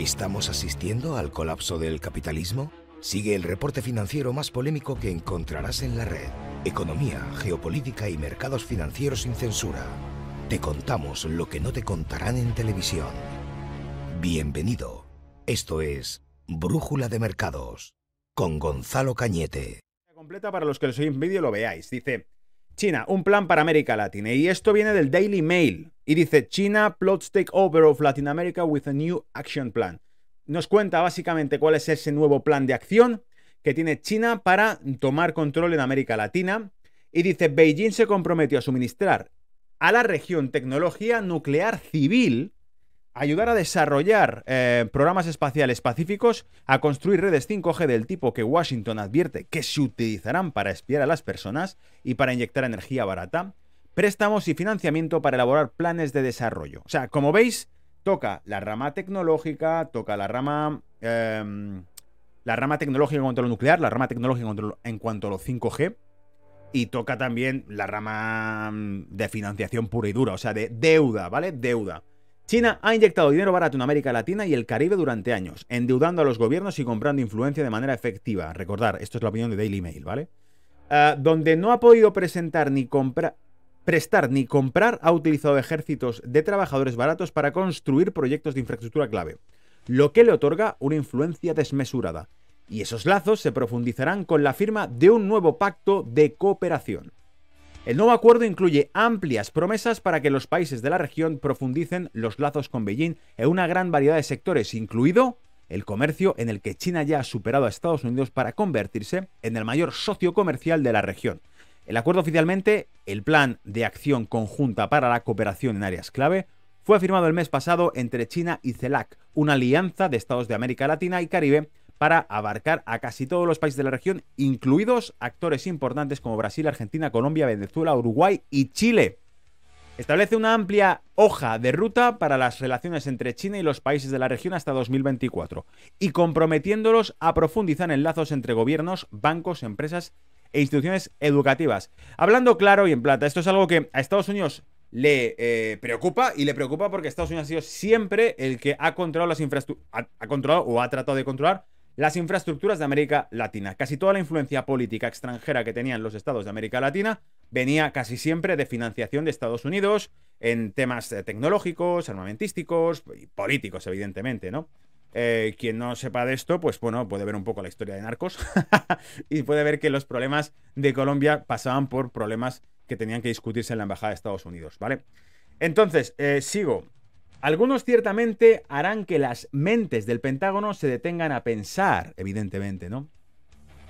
¿Estamos asistiendo al colapso del capitalismo? Sigue el reporte financiero más polémico que encontrarás en la red. Economía, geopolítica y mercados financieros sin censura. Te contamos lo que no te contarán en televisión. Bienvenido. Esto es Brújula de Mercados con Gonzalo Cañete. Completa para los que lo en vídeo lo veáis. Dice, China, un plan para América Latina. Y esto viene del Daily Mail. Y dice, China plots takeover of Latin America with a new action plan. Nos cuenta básicamente cuál es ese nuevo plan de acción que tiene China para tomar control en América Latina. Y dice, Beijing se comprometió a suministrar a la región tecnología nuclear civil ayudar a desarrollar eh, programas espaciales pacíficos, a construir redes 5G del tipo que Washington advierte que se utilizarán para espiar a las personas y para inyectar energía barata, préstamos y financiamiento para elaborar planes de desarrollo. O sea, como veis, toca la rama tecnológica, toca la rama... Em, la rama tecnológica en cuanto a lo nuclear, la rama tecnológica en cuanto a lo 5G, y toca también la rama mm, de financiación pura y dura, o sea, de deuda, ¿vale? Deuda. China ha inyectado dinero barato en América Latina y el Caribe durante años, endeudando a los gobiernos y comprando influencia de manera efectiva. Recordar, esto es la opinión de Daily Mail, ¿vale? Ah, donde no ha podido presentar ni comprar prestar ni comprar ha utilizado ejércitos de trabajadores baratos para construir proyectos de infraestructura clave, lo que le otorga una influencia desmesurada. Y esos lazos se profundizarán con la firma de un nuevo pacto de cooperación. El nuevo acuerdo incluye amplias promesas para que los países de la región profundicen los lazos con Beijing en una gran variedad de sectores, incluido el comercio en el que China ya ha superado a Estados Unidos para convertirse en el mayor socio comercial de la región. El acuerdo oficialmente, el Plan de Acción Conjunta para la Cooperación en Áreas Clave, fue firmado el mes pasado entre China y CELAC, una alianza de estados de América Latina y Caribe para abarcar a casi todos los países de la región, incluidos actores importantes como Brasil, Argentina, Colombia, Venezuela, Uruguay y Chile. Establece una amplia hoja de ruta para las relaciones entre China y los países de la región hasta 2024, y comprometiéndolos a profundizar en lazos entre gobiernos, bancos, empresas e instituciones educativas. Hablando claro y en plata, esto es algo que a Estados Unidos le eh, preocupa y le preocupa porque Estados Unidos ha sido siempre el que ha controlado las infraestructuras, ha controlado o ha tratado de controlar las infraestructuras de América Latina. Casi toda la influencia política extranjera que tenían los estados de América Latina venía casi siempre de financiación de Estados Unidos en temas eh, tecnológicos, armamentísticos y políticos, evidentemente, ¿no? Eh, quien no sepa de esto, pues bueno, puede ver un poco la historia de narcos y puede ver que los problemas de Colombia pasaban por problemas que tenían que discutirse en la Embajada de Estados Unidos, ¿vale? Entonces, eh, sigo. Algunos ciertamente harán que las mentes del Pentágono se detengan a pensar, evidentemente, ¿no?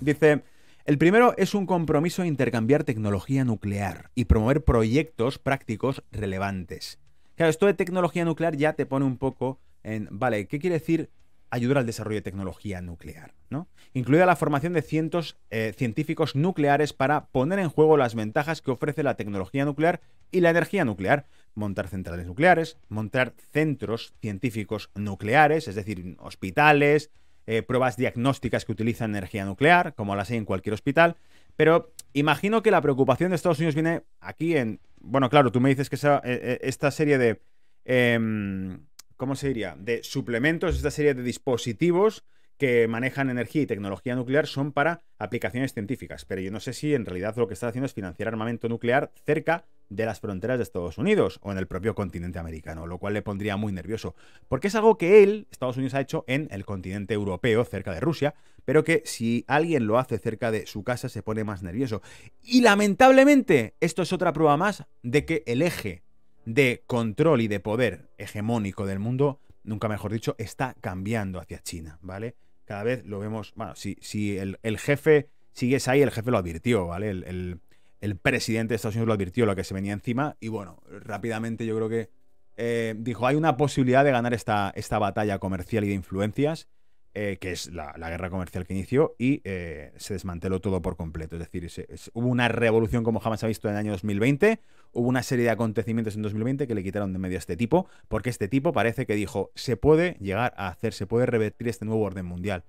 Dice, el primero es un compromiso de intercambiar tecnología nuclear y promover proyectos prácticos relevantes. Claro, esto de tecnología nuclear ya te pone un poco en, vale, ¿qué quiere decir ayudar al desarrollo de tecnología nuclear? ¿no? Incluida la formación de cientos eh, científicos nucleares para poner en juego las ventajas que ofrece la tecnología nuclear y la energía nuclear, montar centrales nucleares, montar centros científicos nucleares, es decir, hospitales, eh, pruebas diagnósticas que utilizan energía nuclear, como las hay en cualquier hospital. Pero imagino que la preocupación de Estados Unidos viene aquí en... Bueno, claro, tú me dices que eh, eh, esta serie de... Em, ¿Cómo se diría? De suplementos, esta serie de dispositivos que manejan energía y tecnología nuclear son para aplicaciones científicas. Pero yo no sé si en realidad lo que está haciendo es financiar armamento nuclear cerca de las fronteras de Estados Unidos o en el propio continente americano, lo cual le pondría muy nervioso, porque es algo que él, Estados Unidos, ha hecho en el continente europeo, cerca de Rusia, pero que si alguien lo hace cerca de su casa se pone más nervioso. Y lamentablemente, esto es otra prueba más de que el eje de control y de poder hegemónico del mundo, nunca mejor dicho, está cambiando hacia China, ¿vale? Cada vez lo vemos, bueno, si, si el, jefe sigues ahí, el jefe lo advirtió, ¿vale? el el presidente de Estados Unidos lo advirtió, lo que se venía encima. Y bueno, rápidamente yo creo que eh, dijo, hay una posibilidad de ganar esta, esta batalla comercial y de influencias, eh, que es la, guerra comercial que inició, y eh, se desmanteló todo por completo. Es decir, hubo una revolución como jamás se ha visto en el año 2020, hubo una serie de acontecimientos en 2020 que le quitaron de medio a este tipo, porque este tipo parece que dijo, se puede llegar a hacer, se puede revertir este nuevo orden mundial.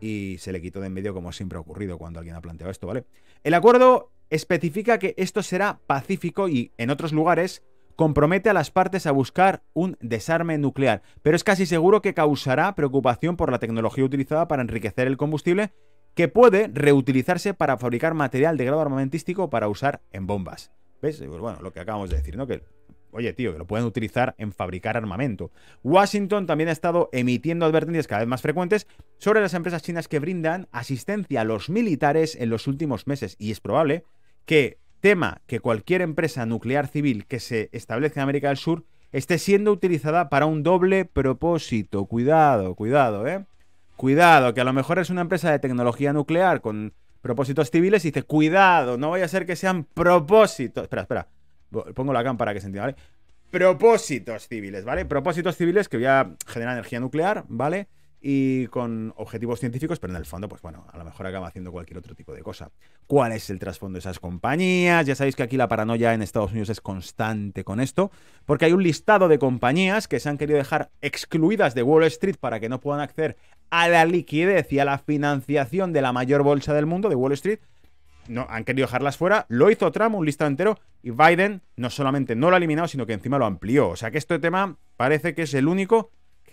Y se le quitó de en medio como siempre ha ocurrido cuando alguien ha planteado esto, ¿vale? El acuerdo especifica que esto será pacífico y, en otros lugares, compromete a las partes a buscar un desarme nuclear, pero es casi seguro que causará preocupación por la tecnología utilizada para enriquecer el combustible que puede reutilizarse para fabricar material de grado armamentístico para usar en bombas. ¿Ves? Pues bueno, lo que acabamos de decir, ¿no? Que, oye, tío, que lo pueden utilizar en fabricar armamento. Washington también ha estado emitiendo advertencias cada vez más frecuentes sobre las empresas chinas que brindan asistencia a los militares en los últimos meses y es probable que tema que cualquier empresa nuclear civil que se establezca en América del Sur esté siendo utilizada para un doble propósito. Cuidado, cuidado, ¿eh? Cuidado, que a lo mejor es una empresa de tecnología nuclear con propósitos civiles y dice, cuidado, no vaya a ser que sean propósitos. Espera, espera. Pongo la cámara que se entienda, ¿vale? Propósitos civiles, ¿vale? Propósitos civiles que voy a generar energía nuclear, ¿vale? y con objetivos científicos, pero en el fondo, pues bueno, a lo mejor acaba haciendo cualquier otro tipo de cosa. ¿Cuál es el trasfondo de esas compañías? Ya sabéis que aquí la paranoia en Estados Unidos es constante con esto, porque hay un listado de compañías que se han querido dejar excluidas de Wall Street para que no puedan acceder a la liquidez y a la financiación de la mayor bolsa del mundo, de Wall Street, no, han querido dejarlas fuera. Lo hizo Trump, un listado entero, y Biden no solamente no lo ha eliminado, sino que encima lo amplió. O sea que este tema parece que es el único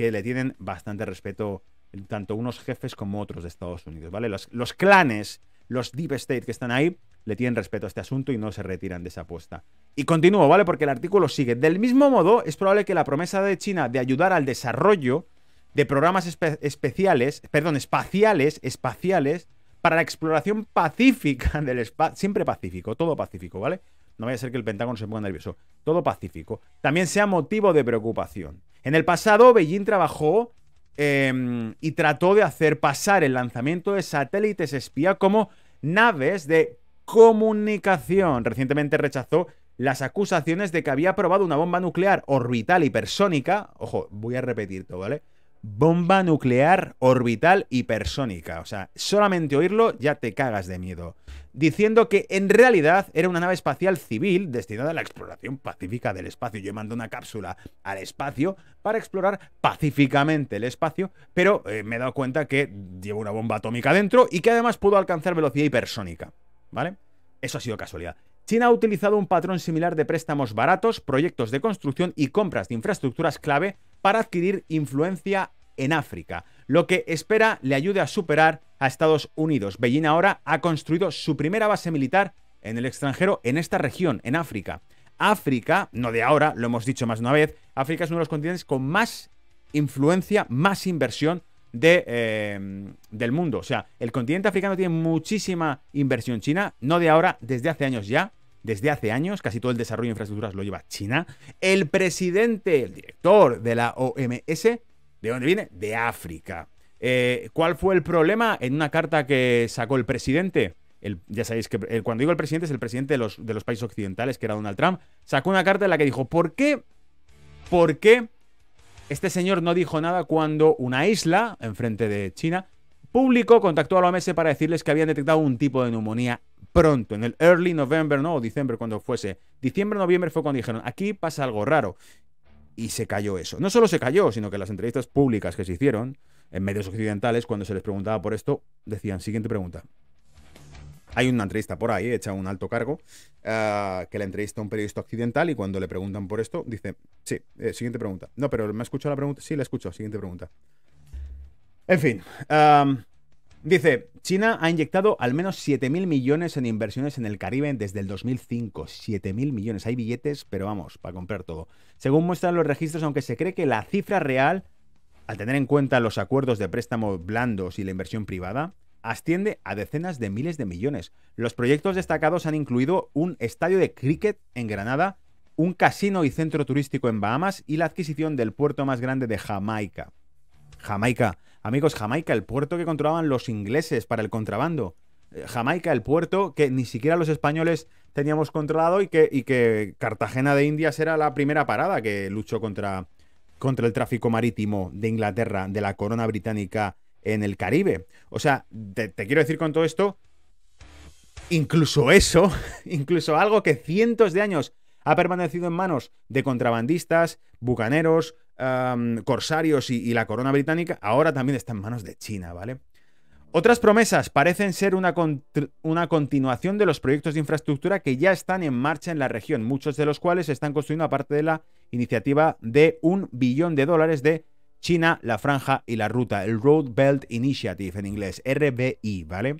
le tienen bastante respeto eh, tanto unos jefes como otros de Estados Unidos, ¿vale? Los, los clanes, los deep state que están ahí, le tienen respeto a este asunto y no se retiran de esa apuesta. Y continúo, ¿vale? Porque el artículo sigue. Del mismo modo, es probable que la promesa de China de ayudar al desarrollo de programas especiales, perdón, espaciales, espaciales, para la exploración pacífica del espacio, siempre pacífico, todo pacífico, ¿vale? No vaya a ser que el Pentágono se ponga nervioso, todo pacífico, también sea motivo de preocupación. En el pasado, Beijing trabajó em, y trató de hacer pasar el lanzamiento de satélites espía como naves de comunicación. Recientemente rechazó las acusaciones de que había probado una bomba nuclear orbital hipersónica. Ojo, voy a repetir todo, ¿vale? bomba nuclear orbital hipersónica. O sea, solamente oírlo ya te cagas de miedo. Diciendo que en realidad era una nave espacial civil destinada a la exploración pacífica del espacio. Yo mando una cápsula al espacio para explorar pacíficamente el espacio, pero eh, me he dado cuenta que lleva una bomba atómica dentro y que además pudo alcanzar velocidad hipersónica. ¿Vale? Eso ha sido casualidad. China ha utilizado un patrón similar de préstamos baratos, proyectos de construcción y compras de infraestructuras clave para adquirir influencia en África, lo que espera le ayude a superar a Estados Unidos. Beijing ahora ha construido su primera base militar en el extranjero en esta región, en África. África, no de ahora, lo hemos dicho más de una vez, África es uno de los continentes con más influencia, más inversión eh, del mundo. O sea, el continente africano tiene muchísima inversión china, no de ahora, desde hace años ya desde hace años, casi todo el desarrollo de infraestructuras lo lleva China, el presidente, el director de la OMS, ¿de dónde viene? De África. Eh, ¿Cuál fue el problema? En una carta que sacó el presidente, ya sabéis que eh, cuando digo el presidente es el presidente de los, de los países occidentales, que era Donald Trump, sacó una carta en la que dijo, ¿por qué? ¿Por qué este señor no dijo nada cuando una isla, enfrente de China, público contactó a la OMS para decirles que habían detectado un tipo de neumonía pronto, en el early November, ¿no? O diciembre, cuando fuese. Diciembre, noviembre fue cuando dijeron, aquí pasa algo raro. Y se cayó eso. No solo se cayó, sino que las entrevistas públicas que se hicieron en medios occidentales, cuando se les preguntaba por esto, decían, siguiente pregunta. Hay una entrevista por ahí, hecha un alto cargo, eh, que la entrevista a un periodista occidental y cuando le preguntan por esto, dice, sí, eh, siguiente pregunta. No, pero ¿me ha escuchado la pregunta? Sí, la escucho, siguiente pregunta. En fin, eh, Dice, China ha inyectado al menos 7.000 millones en inversiones en el Caribe desde el 2005. 7.000 millones. Hay billetes, pero vamos, para comprar todo. Según muestran los registros, aunque se cree que la cifra real, al tener en cuenta los acuerdos de préstamo blandos y la inversión privada, asciende a decenas de miles de millones. Los proyectos destacados han incluido un estadio de cricket en Granada, un casino y centro turístico en Bahamas y la adquisición del puerto más grande de Jamaica. Jamaica Amigos, Jamaica, el puerto que controlaban los ingleses para el contrabando. Eh, Jamaica, el puerto que ni siquiera los españoles teníamos controlado y que, Cartagena de Indias era la primera parada que luchó contra, contra el tráfico marítimo de Inglaterra, de la corona británica en el Caribe. O sea, te quiero decir con todo esto, incluso eso, incluso algo que cientos de años ha permanecido en manos de contrabandistas, bucaneros, corsarios y, la corona británica, ahora también está en manos de China, ¿vale? Otras promesas parecen ser una, una, continuación de los proyectos de infraestructura que ya están en marcha en la región, muchos de los cuales se están construyendo aparte de la iniciativa de un billón de dólares de China, la franja y la ruta, el Road Belt Initiative en inglés, RBI, ¿vale?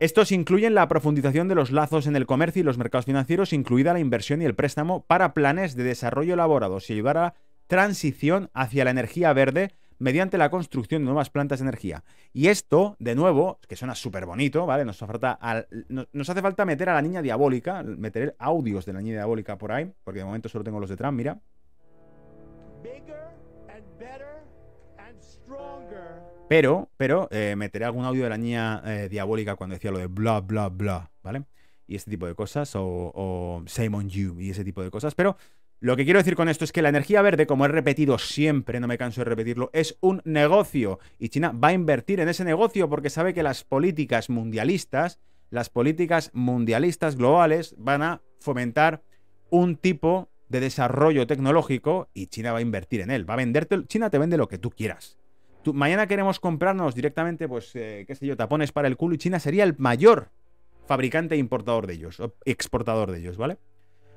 Estos incluyen la profundización de los lazos en el comercio y los mercados financieros, incluida la inversión y el préstamo para planes de desarrollo elaborados y ayudar a transición hacia la energía verde mediante la construcción de nuevas plantas de energía. Y esto, de nuevo, que suena súper bonito, ¿vale? Nos, falta nos, hace falta meter a la niña diabólica, meter audios de la niña diabólica por ahí, porque de momento solo tengo los de Trump, mira. Pero, pero, eh, meteré algún audio de la niña eh, diabólica cuando decía lo de bla, bla, bla, ¿vale? Y este tipo de cosas, o, o on You, y ese tipo de cosas, pero lo que quiero decir con esto es que la energía verde, como he repetido siempre, no me canso de repetirlo, es un negocio y China va a invertir en ese negocio porque sabe que las políticas mundialistas, las políticas mundialistas globales van a fomentar un tipo de desarrollo tecnológico y China va a invertir en él, va a venderte, China te vende lo que tú quieras. mañana queremos comprarnos directamente, pues, eh, qué sé yo, tapones para el culo y China sería el mayor fabricante e importador de ellos, o exportador de ellos, ¿vale?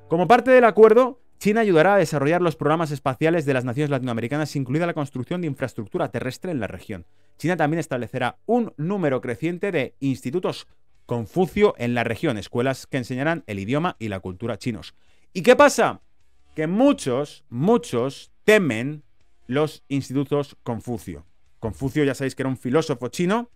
Como parte del acuerdo, China ayudará a desarrollar los programas espaciales de las naciones latinoamericanas, incluida la construcción de infraestructura terrestre en la región. China también establecerá un número creciente de institutos Confucio en la región, escuelas que enseñarán el idioma y la cultura chinos. ¿Y qué pasa? Que muchos, muchos temen los institutos Confucio. Confucio ya sabéis que era un filósofo chino,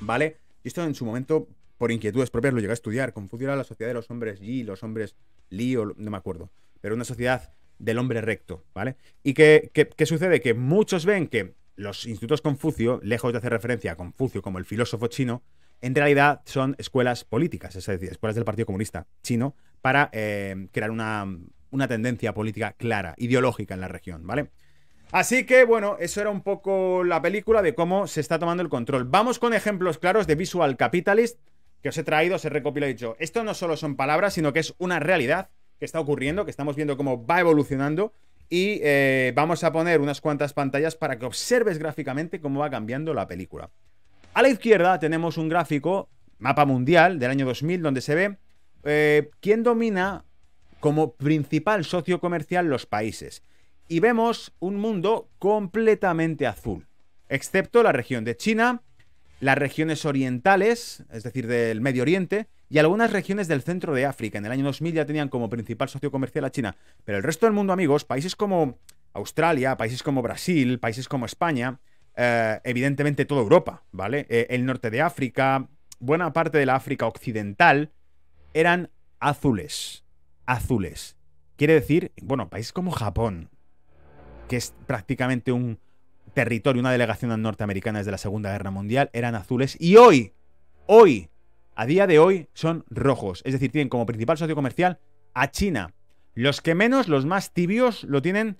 ¿vale? Y esto en su momento, por inquietudes propias, lo llegué a estudiar. Confucio era la sociedad de los hombres Yi, los hombres Li, o no me acuerdo pero una sociedad del hombre recto, ¿vale? ¿Y que sucede? Que muchos ven que los institutos Confucio, lejos de hacer referencia a Confucio como el filósofo chino, en realidad son escuelas políticas, es decir, escuelas del Partido Comunista chino, para eh, crear una, tendencia política clara, ideológica en la región, ¿vale? Así que, bueno, eso era un poco la película de cómo se está tomando el control. Vamos con ejemplos claros de Visual Capitalist que os he traído, os he recopilado y dicho. Esto no solo son palabras, sino que es una realidad que está ocurriendo, que estamos viendo cómo va evolucionando. Y eh, vamos a poner unas cuantas pantallas para que observes gráficamente cómo va cambiando la película. A la izquierda tenemos un gráfico, mapa mundial del año 2000, donde se ve eh, quién domina como principal socio comercial los países. Y vemos un mundo completamente azul, excepto la región de China, las regiones orientales, es decir, del Medio Oriente, y algunas regiones del centro de África. En el año 2000 ya tenían como principal socio comercial a China. Pero el resto del mundo, amigos, países como Australia, países como Brasil, países como España, eh, evidentemente toda Europa, ¿vale? Eh, el norte de África, buena parte de la África occidental, eran azules. Azules. Quiere decir, bueno, países como Japón, que es prácticamente un territorio, una delegación norteamericana desde la Segunda Guerra Mundial, eran azules. Y hoy, hoy, a día de hoy son rojos. Es decir, tienen como principal socio comercial a China. Los que menos, los más tibios, lo tienen,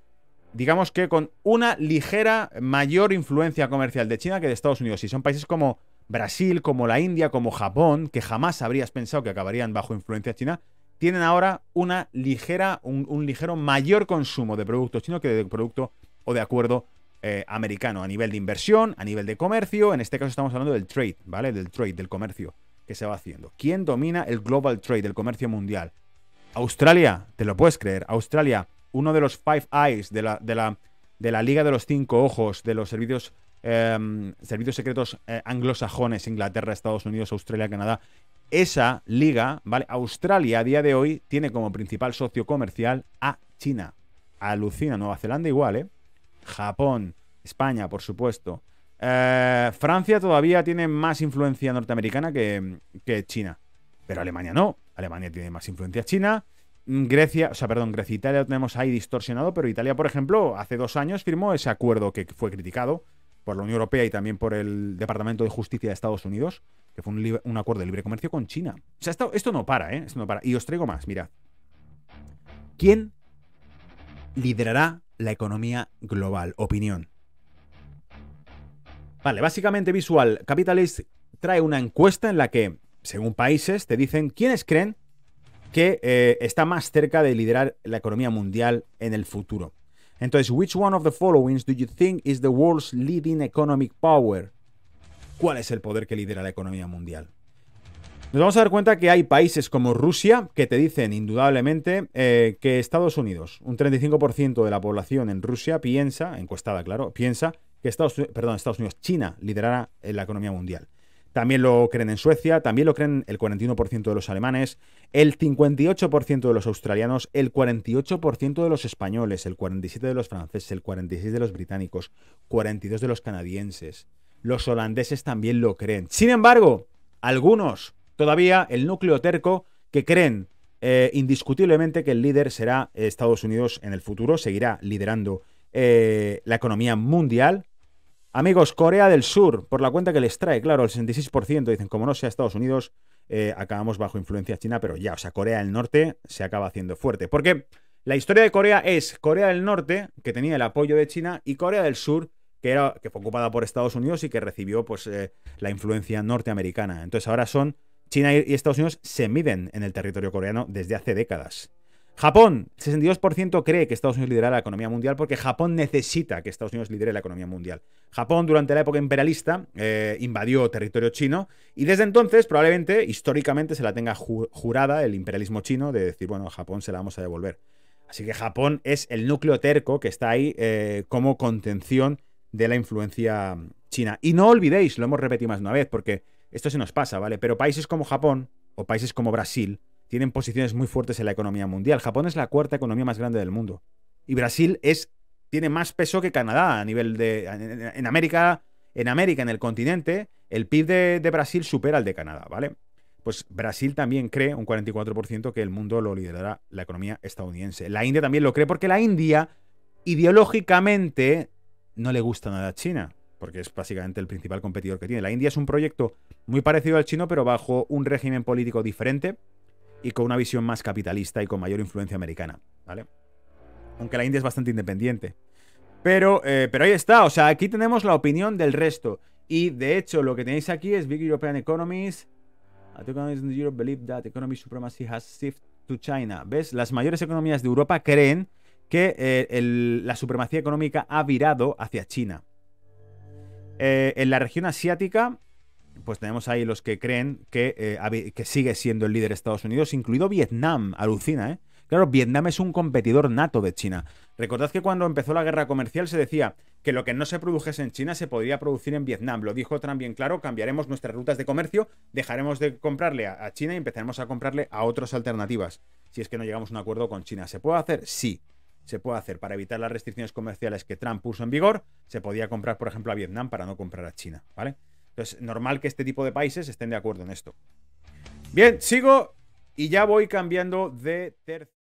digamos que con una ligera mayor influencia comercial de China que de Estados Unidos. Y son países como Brasil, como la India, como Japón, que jamás habrías pensado que acabarían bajo influencia china, tienen ahora una ligera, un, ligero mayor consumo de productos chino que de producto o de acuerdo eh, americano a nivel de inversión, a nivel de comercio. En este caso estamos hablando del trade, ¿vale? Del trade, del comercio que se va haciendo. ¿Quién domina el global trade, el comercio mundial? Australia, te lo puedes creer, Australia, uno de los Five Eyes, de la, de la, de la Liga de los Cinco Ojos, de los servicios, em, servicios secretos eh, anglosajones, Inglaterra, Estados Unidos, Australia, Canadá. Esa liga, ¿vale? Australia a día de hoy tiene como principal socio comercial a China. Alucina Nueva Zelanda igual, ¿eh? Japón, España, por supuesto. Eh, Francia todavía tiene más influencia norteamericana que, China. Pero Alemania no. Alemania tiene más influencia china. Mm, Grecia, o sea, perdón, Grecia e Italia lo tenemos ahí distorsionado, pero Italia, por ejemplo, hace dos años firmó ese acuerdo que fue criticado por la Unión Europea y también por el Departamento de Justicia de Estados Unidos, que fue un, acuerdo de libre comercio con China. O sea, esto, no para, ¿eh? Esto no para. Y os traigo más, mirad. ¿Quién liderará la economía global? Opinión. Vale, básicamente Visual Capitalist trae una encuesta en la que, según países, te dicen quiénes creen que eh, está más cerca de liderar la economía mundial en el futuro. Entonces, which one of the followings do you think is the world's leading economic power? ¿Cuál es el poder que lidera la economía mundial? Nos vamos a dar cuenta que hay países como Rusia que te dicen indudablemente eh, que Estados Unidos, un 35% de la población en Rusia piensa, encuestada claro, piensa que Estados, perdón, Estados Unidos, China liderará eh, la economía mundial. También lo creen en Suecia, también lo creen el 41% de los alemanes, el 58% de los australianos, el 48% de los españoles, el 47% de los franceses, el 46% de los británicos, 42% de los canadienses. Los holandeses también lo creen. Sin embargo, algunos, todavía el núcleo terco, que creen eh, indiscutiblemente que el líder será Estados Unidos en el futuro, seguirá liderando eh, la economía mundial, Amigos, Corea del Sur, por la cuenta que les trae, claro, el 66%, dicen, como no sea Estados Unidos, eh, acabamos bajo influencia china, pero ya, o sea, Corea del Norte se acaba haciendo fuerte. Porque la historia de Corea es Corea del Norte, que tenía el apoyo de China, y Corea del Sur, que, era, que fue ocupada por Estados Unidos y que recibió pues, eh, la influencia norteamericana. Entonces ahora son China y Estados Unidos se miden en el territorio coreano desde hace décadas. Japón, 62% cree que Estados Unidos lidera la economía mundial porque Japón necesita que Estados Unidos lidere la economía mundial. Japón durante la época imperialista eh, invadió territorio chino y desde entonces probablemente históricamente se la tenga jurada el imperialismo chino de decir, bueno, a Japón se la vamos a devolver. Así que Japón es el núcleo terco que está ahí eh, como contención de la influencia china. Y no olvidéis, lo hemos repetido más de una vez porque esto se nos pasa, ¿vale? Pero países como Japón o países como Brasil, tienen posiciones muy fuertes en la economía mundial. Japón es la cuarta economía más grande del mundo. Y Brasil es, tiene más peso que Canadá a nivel de. En, América, en América, en el continente, el PIB de, Brasil supera al de Canadá, ¿vale? Pues Brasil también cree, un 44%, que el mundo lo liderará la economía estadounidense. La India también lo cree porque la India, ideológicamente, no le gusta nada a China, porque es básicamente el principal competidor que tiene. La India es un proyecto muy parecido al chino, pero bajo un régimen político diferente y con una visión más capitalista y con mayor influencia americana, ¿vale? Aunque la India es bastante independiente. Pero, eh, pero ahí está, o sea, aquí tenemos la opinión del resto. Y de hecho, lo que tenéis aquí es Big European Economies. Economies believe that supremacy has shifted to China. ¿Ves? Las mayores economías de Europa creen que eh, la supremacía económica ha virado hacia China. Eh, en la región asiática, pues tenemos ahí los que creen que, eh, que sigue siendo el líder de Estados Unidos, incluido Vietnam, alucina, ¿eh? Claro, Vietnam es un competidor nato de China. Recordad que cuando empezó la guerra comercial se decía que lo que no se produjese en China se podría producir en Vietnam. Lo dijo Trump bien claro, cambiaremos nuestras rutas de comercio, dejaremos de comprarle a China y empezaremos a comprarle a otras alternativas. Si es que no llegamos a un acuerdo con China, ¿se puede hacer? Sí se puede hacer para evitar las restricciones comerciales que Trump puso en vigor, se podía comprar, por ejemplo, a Vietnam para no comprar a China, ¿vale? Entonces, normal que este tipo de países estén de acuerdo en esto. Bien, sigo y ya voy cambiando de tercio.